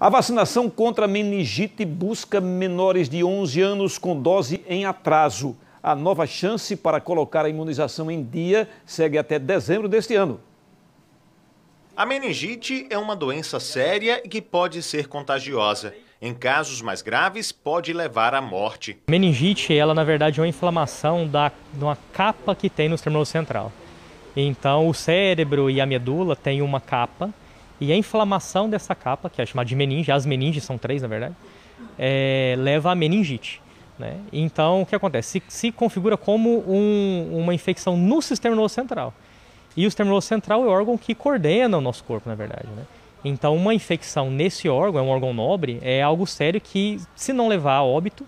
A vacinação contra a meningite busca menores de 11 anos com dose em atraso. A nova chance para colocar a imunização em dia segue até dezembro deste ano. A meningite é uma doença séria e que pode ser contagiosa. Em casos mais graves, pode levar à morte. Meningite, ela na verdade é uma inflamação da de uma capa que tem no extremidade central. Então, o cérebro e a medula têm uma capa e a inflamação dessa capa, que é chamada de meninge, as meninges são três na verdade, é, leva a meningite. Né? Então, o que acontece? Se, se configura como um, uma infecção no sistema nervoso central. E o sistema nervoso central é o órgão que coordena o nosso corpo, na verdade. Né? Então, uma infecção nesse órgão, é um órgão nobre, é algo sério que, se não levar a óbito,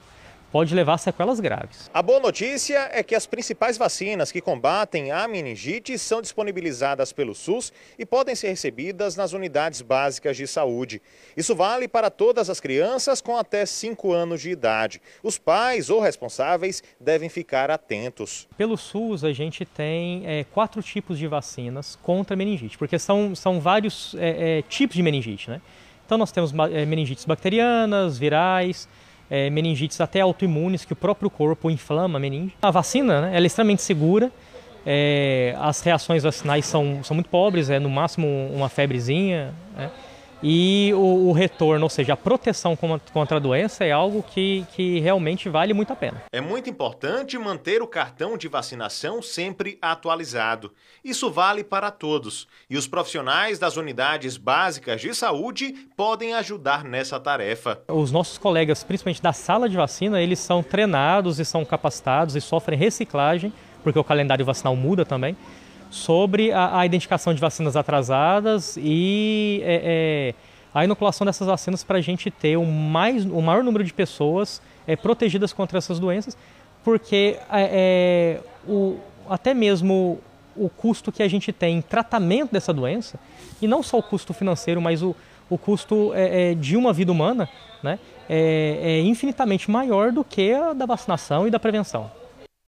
pode levar a sequelas graves. A boa notícia é que as principais vacinas que combatem a meningite são disponibilizadas pelo SUS e podem ser recebidas nas unidades básicas de saúde. Isso vale para todas as crianças com até 5 anos de idade. Os pais ou responsáveis devem ficar atentos. Pelo SUS, a gente tem é, quatro tipos de vacinas contra meningite, porque são, são vários é, é, tipos de meningite, né? Então nós temos é, meningites bacterianas, virais, é, meningites até autoimunes que o próprio corpo inflama a meninge. A vacina né, ela é extremamente segura, é, as reações vacinais são, são muito pobres, é no máximo uma febrezinha. Né? e o, o, retorno, ou seja, a proteção contra a doença é algo que, que realmente vale muito a pena. É muito importante manter o cartão de vacinação sempre atualizado. Isso vale para todos e os profissionais das unidades básicas de saúde podem ajudar nessa tarefa. Os nossos colegas, principalmente da sala de vacina, eles são treinados e são capacitados e sofrem reciclagem, porque o calendário vacinal muda também sobre a, a identificação de vacinas atrasadas e é, é, a inoculação dessas vacinas para a gente ter o, mais, o maior número de pessoas é, protegidas contra essas doenças, porque é, é, o, até mesmo o custo que a gente tem em tratamento dessa doença, e não só o custo financeiro, mas o, o custo é, é de uma vida humana né, é, é infinitamente maior do que a da vacinação e da prevenção.